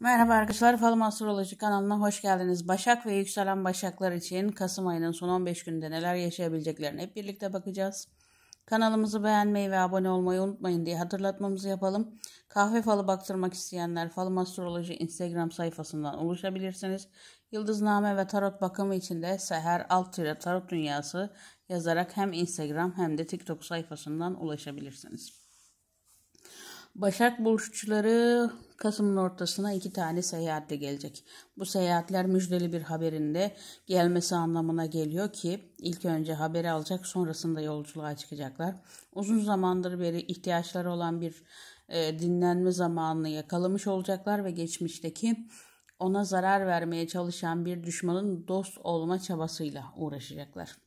Merhaba arkadaşlar, Falım Astroloji kanalına hoş geldiniz. Başak ve yükselen başaklar için Kasım ayının son 15 günde neler yaşayabileceklerini hep birlikte bakacağız. Kanalımızı beğenmeyi ve abone olmayı unutmayın diye hatırlatmamızı yapalım. Kahve falı baktırmak isteyenler Falım Astroloji Instagram sayfasından ulaşabilirsiniz. Yıldızname ve tarot bakımı için de Seher Alt Tarot Dünyası yazarak hem Instagram hem de TikTok sayfasından ulaşabilirsiniz. Başak Burçları Kasım'ın ortasına iki tane seyahatte gelecek. Bu seyahatler müjdeli bir haberinde gelmesi anlamına geliyor ki ilk önce haberi alacak sonrasında yolculuğa çıkacaklar. Uzun zamandır beri ihtiyaçları olan bir e, dinlenme zamanını yakalamış olacaklar ve geçmişteki ona zarar vermeye çalışan bir düşmanın dost olma çabasıyla uğraşacaklar.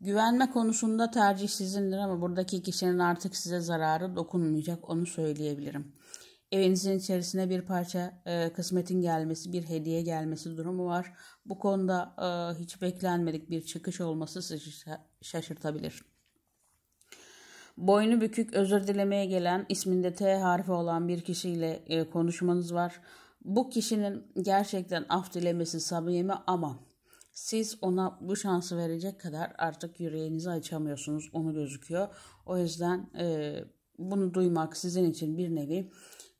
Güvenme konusunda tercih sizindir ama buradaki kişinin artık size zararı dokunmayacak onu söyleyebilirim. Evinizin içerisine bir parça e, kısmetin gelmesi, bir hediye gelmesi durumu var. Bu konuda e, hiç beklenmedik bir çıkış olması sizi şaşırtabilir. Boynu bükük özür dilemeye gelen isminde T harfi olan bir kişiyle e, konuşmanız var. Bu kişinin gerçekten af dilemesi samimi ama siz ona bu şansı verecek kadar artık yüreğinizi açamıyorsunuz. Onu gözüküyor. O yüzden e, bunu duymak sizin için bir nevi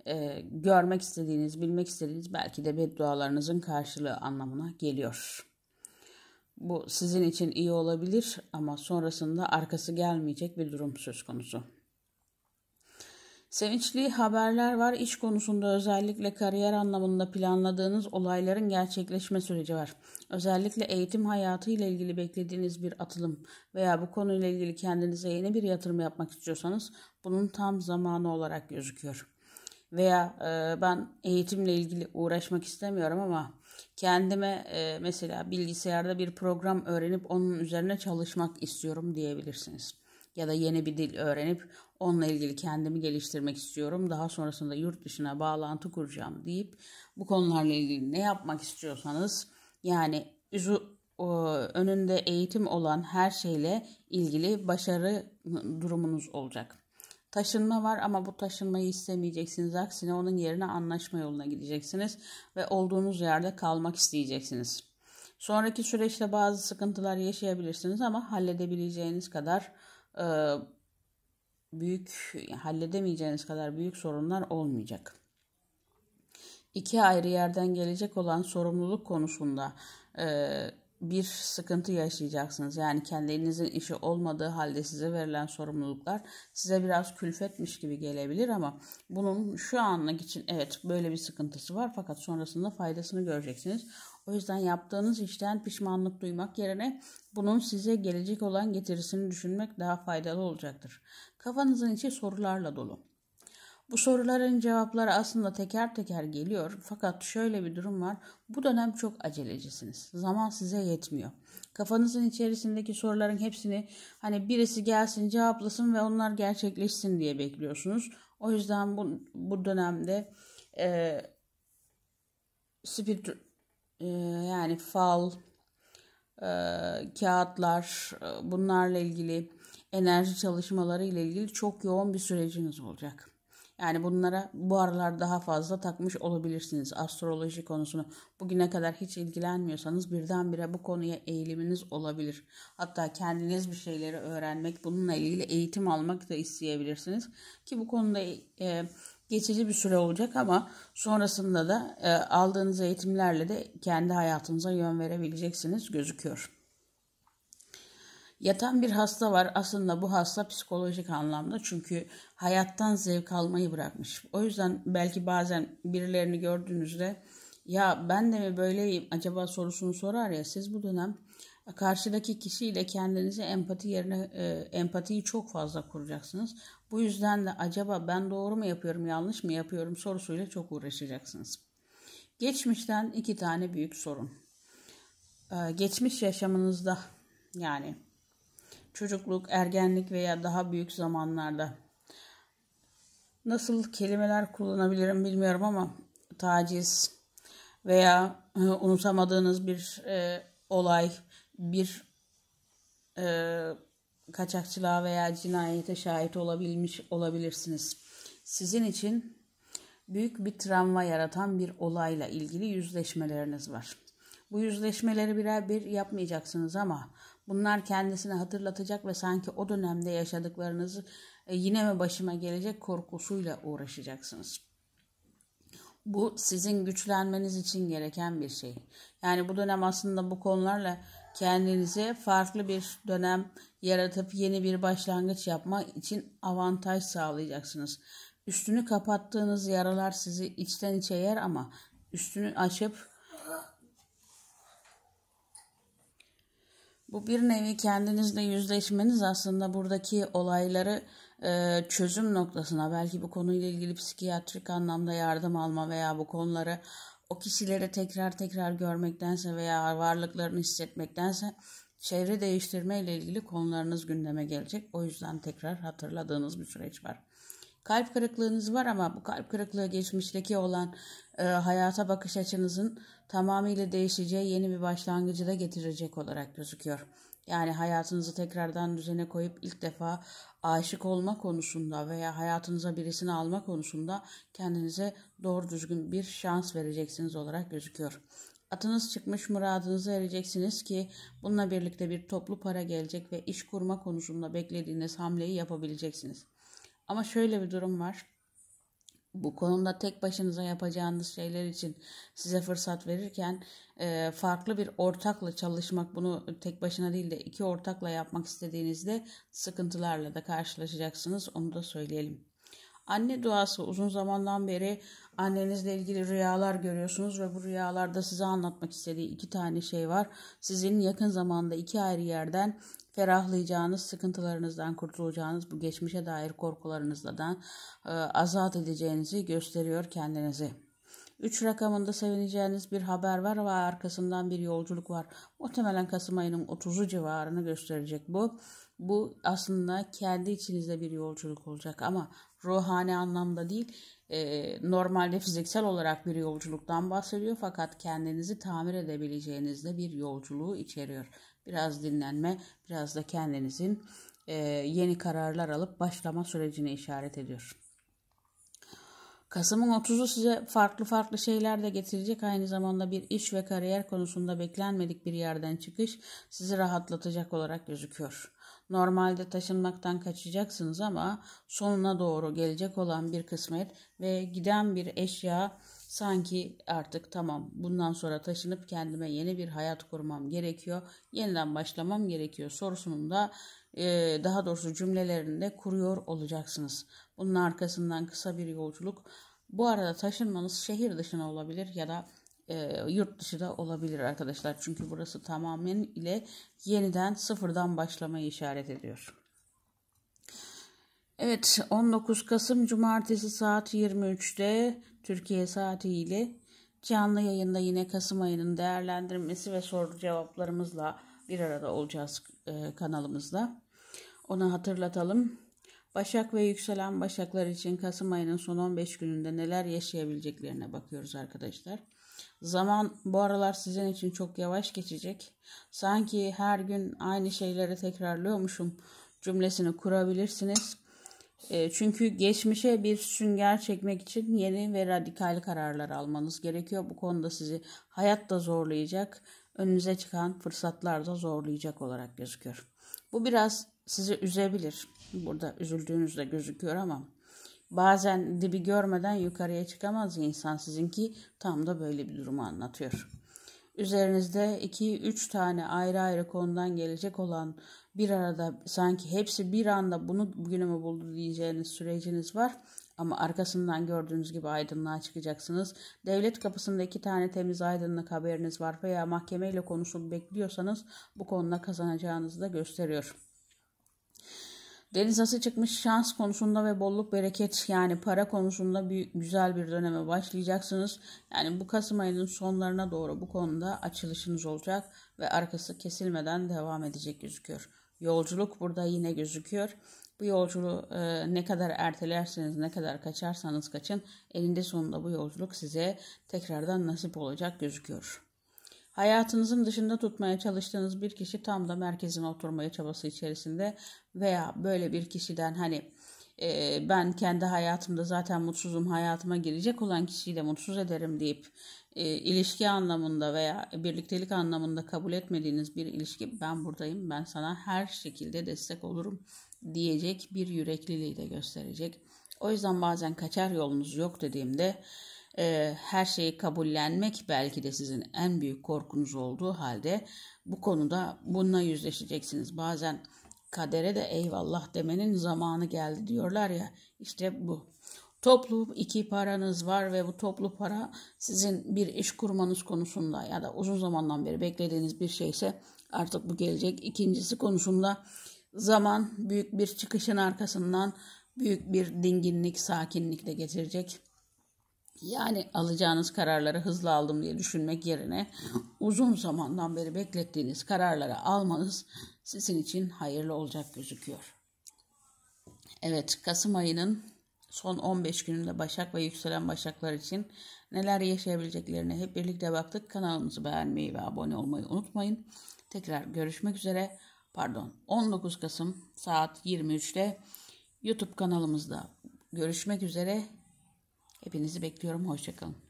e, görmek istediğiniz, bilmek istediğiniz belki de beddualarınızın karşılığı anlamına geliyor. Bu sizin için iyi olabilir ama sonrasında arkası gelmeyecek bir durum söz konusu. Sevinçli haberler var. İş konusunda özellikle kariyer anlamında planladığınız olayların gerçekleşme süreci var. Özellikle eğitim hayatı ile ilgili beklediğiniz bir atılım veya bu konuyla ilgili kendinize yeni bir yatırım yapmak istiyorsanız bunun tam zamanı olarak gözüküyor. Veya e, ben eğitimle ilgili uğraşmak istemiyorum ama kendime e, mesela bilgisayarda bir program öğrenip onun üzerine çalışmak istiyorum diyebilirsiniz ya da yeni bir dil öğrenip Onunla ilgili kendimi geliştirmek istiyorum. Daha sonrasında yurt dışına bağlantı kuracağım deyip bu konularla ilgili ne yapmak istiyorsanız yani üzü önünde eğitim olan her şeyle ilgili başarı durumunuz olacak. Taşınma var ama bu taşınmayı istemeyeceksiniz. Aksine onun yerine anlaşma yoluna gideceksiniz ve olduğunuz yerde kalmak isteyeceksiniz. Sonraki süreçte bazı sıkıntılar yaşayabilirsiniz ama halledebileceğiniz kadar e, büyük halledemeyeceğiniz kadar büyük sorunlar olmayacak. İki ayrı yerden gelecek olan sorumluluk konusunda e, bir sıkıntı yaşayacaksınız. Yani kendinizin işi olmadığı halde size verilen sorumluluklar size biraz külfetmiş gibi gelebilir ama bunun şu anlık için evet böyle bir sıkıntısı var fakat sonrasında faydasını göreceksiniz. O yüzden yaptığınız işten pişmanlık duymak yerine bunun size gelecek olan getirisini düşünmek daha faydalı olacaktır. Kafanızın içi sorularla dolu. Bu soruların cevapları aslında teker teker geliyor fakat şöyle bir durum var. Bu dönem çok acelecisiniz. Zaman size yetmiyor. Kafanızın içerisindeki soruların hepsini hani birisi gelsin cevaplasın ve onlar gerçekleşsin diye bekliyorsunuz. O yüzden bu, bu dönemde e, spiritü, ee, yani fal, e, kağıtlar e, bunlarla ilgili enerji çalışmaları ile ilgili çok yoğun bir süreciniz olacak. Yani bunlara bu aralar daha fazla takmış olabilirsiniz astroloji konusunu. Bugüne kadar hiç ilgilenmiyorsanız birdenbire bu konuya eğiliminiz olabilir. Hatta kendiniz bir şeyleri öğrenmek, bununla ilgili eğitim almak da isteyebilirsiniz. Ki bu konuda e, geçici bir süre olacak ama sonrasında da e, aldığınız eğitimlerle de kendi hayatınıza yön verebileceksiniz gözüküyor. Yatan bir hasta var. Aslında bu hasta psikolojik anlamda çünkü hayattan zevk almayı bırakmış. O yüzden belki bazen birilerini gördüğünüzde ya ben de mi böyleyim acaba sorusunu sorar ya siz bu dönem karşıdaki kişiyle kendinizi empati yerine e, empatiyi çok fazla kuracaksınız. Bu yüzden de acaba ben doğru mu yapıyorum, yanlış mı yapıyorum sorusuyla çok uğraşacaksınız. Geçmişten iki tane büyük sorun. Ee, geçmiş yaşamınızda yani çocukluk, ergenlik veya daha büyük zamanlarda nasıl kelimeler kullanabilirim bilmiyorum ama taciz veya e, unutamadığınız bir e, olay, bir e, kaçakçılığa veya cinayete şahit olabilmiş olabilirsiniz. Sizin için büyük bir travma yaratan bir olayla ilgili yüzleşmeleriniz var. Bu yüzleşmeleri birer bir yapmayacaksınız ama bunlar kendisine hatırlatacak ve sanki o dönemde yaşadıklarınızı e, yine mi başıma gelecek korkusuyla uğraşacaksınız. Bu sizin güçlenmeniz için gereken bir şey. Yani bu dönem aslında bu konularla kendinize farklı bir dönem yaratıp yeni bir başlangıç yapmak için avantaj sağlayacaksınız. Üstünü kapattığınız yaralar sizi içten içe yer ama üstünü açıp Bu bir nevi kendinizle yüzleşmeniz aslında buradaki olayları e, çözüm noktasına belki bu konuyla ilgili psikiyatrik anlamda yardım alma veya bu konuları o kişileri tekrar tekrar görmektense veya varlıklarını hissetmektense çevre değiştirme ile ilgili konularınız gündeme gelecek. O yüzden tekrar hatırladığınız bir süreç var. Kalp kırıklığınız var ama bu kalp kırıklığı geçmişteki olan e, hayata bakış açınızın tamamıyla değişeceği yeni bir başlangıcı da getirecek olarak gözüküyor. Yani hayatınızı tekrardan düzene koyup ilk defa aşık olma konusunda veya hayatınıza birisini alma konusunda kendinize doğru düzgün bir şans vereceksiniz olarak gözüküyor. Atınız çıkmış muradınıza ereceksiniz ki bununla birlikte bir toplu para gelecek ve iş kurma konusunda beklediğiniz hamleyi yapabileceksiniz. Ama şöyle bir durum var bu konuda tek başınıza yapacağınız şeyler için size fırsat verirken e, farklı bir ortakla çalışmak bunu tek başına değil de iki ortakla yapmak istediğinizde sıkıntılarla da karşılaşacaksınız onu da söyleyelim. Anne duası uzun zamandan beri annenizle ilgili rüyalar görüyorsunuz ve bu rüyalarda size anlatmak istediği iki tane şey var. Sizin yakın zamanda iki ayrı yerden ferahlayacağınız, sıkıntılarınızdan kurtulacağınız, bu geçmişe dair korkularınızdan da e, azat edeceğinizi gösteriyor kendinizi. 3 rakamında sevineceğiniz bir haber var ve arkasından bir yolculuk var. Muhtemelen Kasım ayının 30'u civarını gösterecek bu. Bu aslında kendi içinizde bir yolculuk olacak ama ruhani anlamda değil e, normalde fiziksel olarak bir yolculuktan bahsediyor fakat kendinizi tamir edebileceğinizde bir yolculuğu içeriyor biraz dinlenme, biraz da kendinizin e, yeni kararlar alıp başlama sürecine işaret ediyor. Kasım'ın 30'u size farklı farklı şeyler de getirecek. Aynı zamanda bir iş ve kariyer konusunda beklenmedik bir yerden çıkış sizi rahatlatacak olarak gözüküyor. Normalde taşınmaktan kaçacaksınız ama sonuna doğru gelecek olan bir kısmet ve giden bir eşya Sanki artık tamam bundan sonra taşınıp kendime yeni bir hayat kurmam gerekiyor. Yeniden başlamam gerekiyor sorusunun da e, daha doğrusu cümlelerinde kuruyor olacaksınız. Bunun arkasından kısa bir yolculuk. Bu arada taşınmanız şehir dışına olabilir ya da e, yurt dışı da olabilir arkadaşlar. Çünkü burası tamamen ile yeniden sıfırdan başlamayı işaret ediyor. Evet 19 Kasım Cumartesi saat 23'te Türkiye saatiyle canlı yayında yine Kasım ayının değerlendirmesi ve soru cevaplarımızla bir arada olacağız e, kanalımızda. Onu hatırlatalım. Başak ve yükselen başaklar için Kasım ayının son 15 gününde neler yaşayabileceklerine bakıyoruz arkadaşlar. Zaman bu aralar sizin için çok yavaş geçecek. Sanki her gün aynı şeyleri tekrarlıyormuşum cümlesini kurabilirsiniz. Ee, çünkü geçmişe bir sünger çekmek için yeni ve radikal kararlar almanız gerekiyor. Bu konuda sizi hayat da zorlayacak, önünüze çıkan fırsatlar da zorlayacak olarak gözüküyor. Bu biraz sizi üzebilir. Burada üzüldüğünüzde gözüküyor ama bazen dibi görmeden yukarıya çıkamaz insan sizinki tam da böyle bir durumu anlatıyor. Üzerinizde 2-3 tane ayrı ayrı konudan gelecek olan bir arada sanki hepsi bir anda bunu bugünümü buldu diyeceğiniz süreciniz var. Ama arkasından gördüğünüz gibi aydınlığa çıkacaksınız. Devlet kapısında iki tane temiz aydınlık haberiniz var veya mahkemeyle konuşulup bekliyorsanız bu konuda kazanacağınızı da gösteriyor. Deniz ası çıkmış şans konusunda ve bolluk bereket yani para konusunda bir güzel bir döneme başlayacaksınız. Yani bu Kasım ayının sonlarına doğru bu konuda açılışınız olacak ve arkası kesilmeden devam edecek gözüküyor. Yolculuk burada yine gözüküyor. Bu yolculuğu e, ne kadar ertelerseniz, ne kadar kaçarsanız kaçın, elinde sonunda bu yolculuk size tekrardan nasip olacak gözüküyor. Hayatınızın dışında tutmaya çalıştığınız bir kişi tam da merkezine oturmaya çabası içerisinde veya böyle bir kişiden hani e, ben kendi hayatımda zaten mutsuzum hayatıma girecek olan kişiyi de mutsuz ederim deyip e, ilişki anlamında veya birliktelik anlamında kabul etmediğiniz bir ilişki ben buradayım ben sana her şekilde destek olurum diyecek bir yürekliliği de gösterecek. O yüzden bazen kaçar yolunuz yok dediğimde e, her şeyi kabullenmek belki de sizin en büyük korkunuz olduğu halde bu konuda bununla yüzleşeceksiniz. Bazen kadere de eyvallah demenin zamanı geldi diyorlar ya işte bu Toplu iki paranız var ve bu toplu para sizin bir iş kurmanız konusunda ya da uzun zamandan beri beklediğiniz bir şeyse artık bu gelecek. İkincisi konusunda zaman büyük bir çıkışın arkasından büyük bir dinginlik, sakinlik de getirecek. Yani alacağınız kararları hızlı aldım diye düşünmek yerine uzun zamandan beri beklettiğiniz kararları almanız sizin için hayırlı olacak gözüküyor. Evet, Kasım ayının son 15 gününde Başak ve yükselen Başaklar için neler yaşayabileceklerine hep birlikte baktık. Kanalımızı beğenmeyi ve abone olmayı unutmayın. Tekrar görüşmek üzere. Pardon 19 Kasım saat 23'te YouTube kanalımızda görüşmek üzere. Hepinizi bekliyorum. Hoşçakalın.